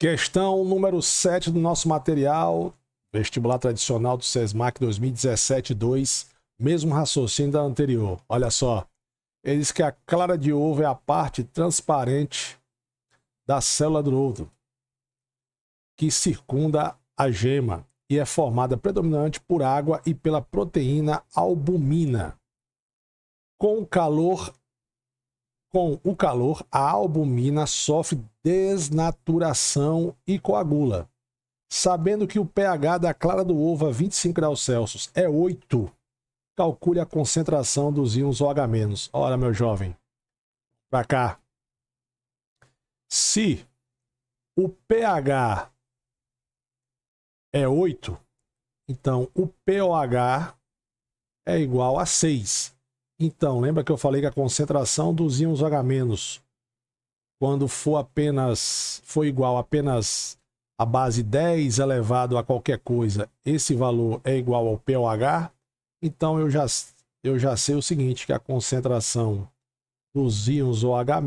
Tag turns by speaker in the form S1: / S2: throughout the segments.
S1: Questão número 7 do nosso material, vestibular tradicional do SESMAC 2017-2, mesmo raciocínio da anterior. Olha só, ele diz que a clara de ovo é a parte transparente da célula do ovo, que circunda a gema e é formada predominante por água e pela proteína albumina. Com o calor, com o calor, a albumina sofre desnaturação e coagula. Sabendo que o pH da clara do ovo a 25 graus Celsius é 8, calcule a concentração dos íons OH-. Ora, meu jovem, para cá. Se o pH é 8, então o pOH é igual a 6. Então, lembra que eu falei que a concentração dos íons OH- quando for apenas for igual apenas a base 10 elevado a qualquer coisa, esse valor é igual ao pOH, então eu já eu já sei o seguinte, que a concentração dos íons OH-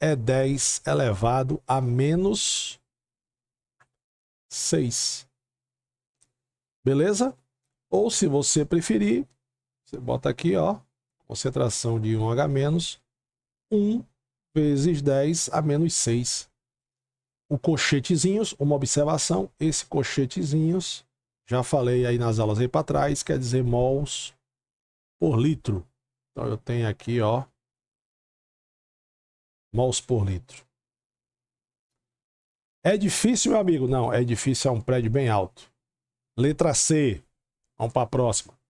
S1: é 10 elevado a menos 6. Beleza? Ou se você preferir, você bota aqui, ó, concentração de 1H- 1 vezes 10 a menos 6. O cochetezinhos, uma observação, esse cochetezinhos, já falei aí nas aulas aí para trás, quer dizer mols por litro. Então eu tenho aqui, ó, mols por litro. É difícil, meu amigo? Não, é difícil, é um prédio bem alto. Letra C. Vamos para a próxima.